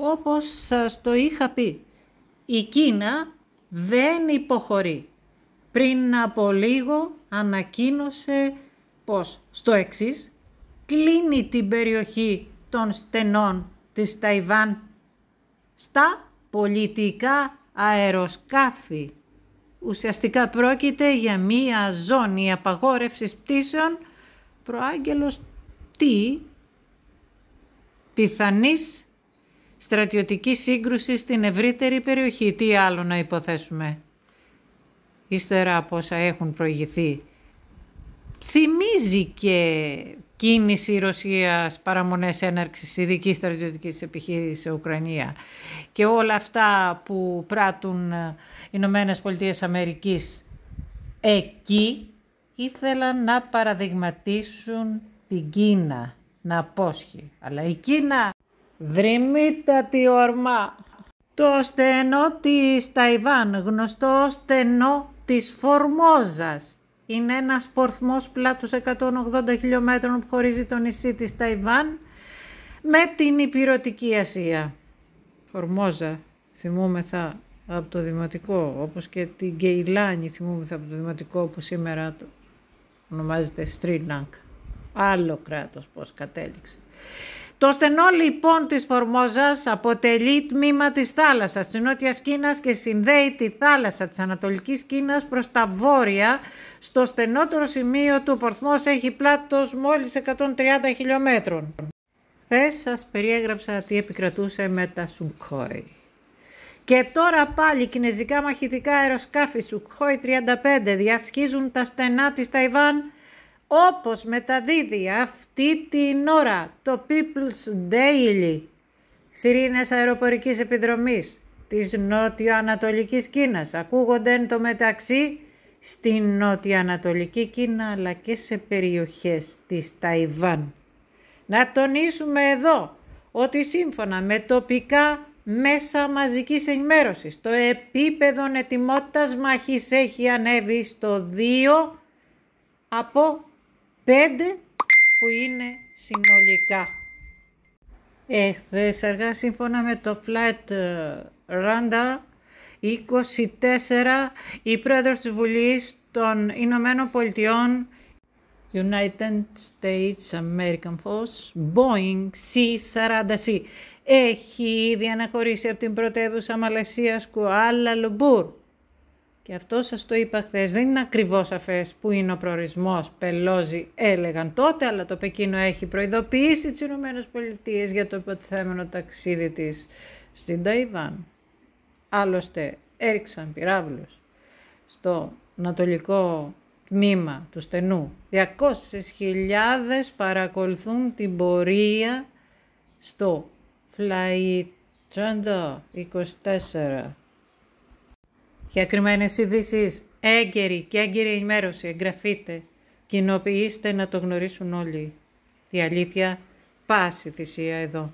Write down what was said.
Όπως σας το είχα πει, η Κίνα δεν υποχωρεί. Πριν από λίγο ανακοίνωσε πως στο εξής κλείνει την περιοχή των στενών της Ταϊβάν στα πολιτικά αεροσκάφη. Ουσιαστικά πρόκειται για μία ζώνη απαγόρευσης πτήσεων προάγγελος τι πιθανής στρατιωτική σύγκρουση στην ευρύτερη περιοχή. Τι άλλο να υποθέσουμε. Ύστερα από όσα έχουν προηγηθεί. Θυμίζει και κίνηση Ρωσίας παραμονές έναρξης ειδική στρατιωτικής επιχείρησης σε Ουκρανία και όλα αυτά που πράττουν οι ε, Ηνωμένες Πολιτείες Αμερικής εκεί ήθελαν να παραδειγματίσουν την Κίνα να απόσχει. Αλλά η Κίνα Δρυμύτατη ορμά. Το στενό της Ταϊβάν, γνωστό στενό της Φορμόζας. Είναι ένας πορθμός πλάτους 180 χιλιόμετρων που χωρίζει το νησί της Ταϊβάν με την Υπηρετική Ασία. Φορμόζα, θυμούμεθα από το Δημοτικό, όπως και την Κεϊλάνη θυμούμεθα από το Δημοτικό που σήμερα το ονομάζεται Στρίναγκ. Άλλο κράτος πώς κατέληξε. Το στενό λοιπόν της Φορμόζας αποτελεί τμήμα της θάλασσας της Νότιας Κίνας και συνδέει τη θάλασσα της Ανατολικής Κίνας προς τα βόρεια. Στο στενότερο σημείο του Πορθμός έχει πλάτος μόλις 130 χιλιόμετρων. Χθες σας περιέγραψα τι επικρατούσε με τα Σουκχόη. Και τώρα πάλι κινέζικα μαχητικά αεροσκάφη Σουκχόη 35 διασχίζουν τα στενά της Ταϊβάν όπως μεταδίδει αυτή την ώρα το People's Daily σιρήνες αεροπορικής επιδρομής της νότιο-ανατολικής Κίνας ακούγονται εν το μεταξύ στην νότιο-ανατολική Κίνα αλλά και σε περιοχές της Ταϊβάν. Να τονίσουμε εδώ ότι σύμφωνα με τοπικά μέσα μαζικής ενημέρωσης το επίπεδο ετοιμότητας μάχης έχει ανέβει στο 2 από πέντε που είναι συνολικά. Εχθές αργά σύμφωνα με το Flight Radar 24 η πρόεδρος της Βουλής των Ηνωμένων Πολιτειών United States American Force Boeing C-40C έχει ήδη αναχωρήσει από την πρωτεύουσα Μαλαισίας Κουάλα Λουμπούρ και αυτό σας το είπα χθες. δεν είναι ακριβώς σαφέ που είναι ο προορισμός Πελόζη έλεγαν τότε, αλλά το Πεκίνο έχει προειδοποιήσει τις Ηνωμένες Πολιτείες για το υποτιθέμενο ταξίδι της στην Ταϊβάν. Άλλωστε έριξαν πυράβλους στο ανατολικό τμήμα του στενού. 200.000 παρακολουθούν την πορεία στο Φλαϊτραντο 24 για κρυμμένες ειδήσεις, έγκαιρη και έγκαιρη ενημέρωση, εγγραφείτε, κοινοποιήστε να το γνωρίσουν όλοι. Η αλήθεια πάση θυσία εδώ.